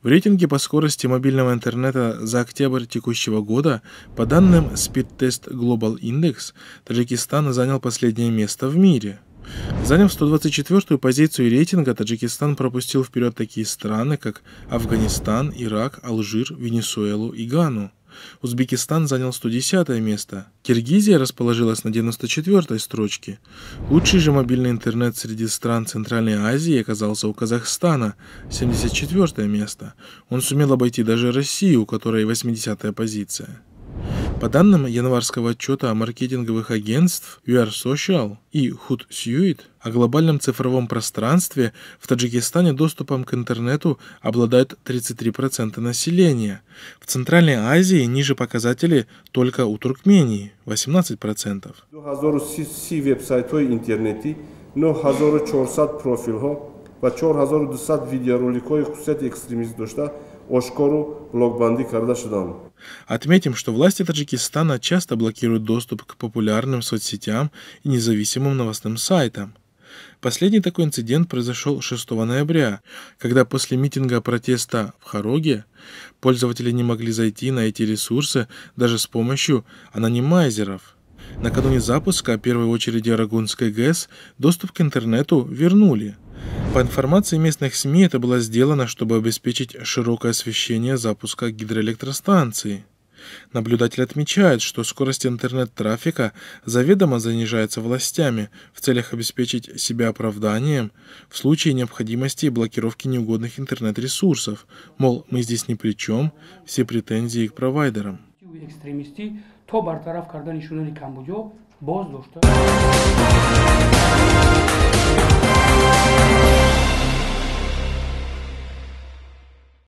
В рейтинге по скорости мобильного интернета за октябрь текущего года, по данным Speed Test Global Index, Таджикистан занял последнее место в мире – Заняв 124-ю позицию рейтинга, Таджикистан пропустил вперед такие страны, как Афганистан, Ирак, Алжир, Венесуэлу и Гану. Узбекистан занял 110 место. Киргизия расположилась на 94 строчке. Лучший же мобильный интернет среди стран Центральной Азии оказался у Казахстана, 74 место. Он сумел обойти даже Россию, у которой 80-я позиция. По данным январского отчета маркетинговых агентств UR Social и Hood Suite, о глобальном цифровом пространстве в Таджикистане доступом к интернету обладают 33% населения. В Центральной Азии ниже показатели только у Туркмении – 18%. 2030 веб-сайтҳои Ошкору Локбанди Кардашидан. Отметим, что власти Таджикистана часто блокируют доступ к популярным соцсетям и независимым новостным сайтам. Последний такой инцидент произошел 6 ноября, когда после митинга протеста в Хароге пользователи не могли зайти на эти ресурсы даже с помощью анонимайзеров. Накануне запуска первой очереди Рагунской ГЭС доступ к интернету вернули – по информации местных СМИ, это было сделано, чтобы обеспечить широкое освещение запуска гидроэлектростанции. Наблюдатель отмечает, что скорость интернет-трафика заведомо занижается властями в целях обеспечить себя оправданием в случае необходимости блокировки неугодных интернет-ресурсов, мол, мы здесь ни при чем, все претензии к провайдерам.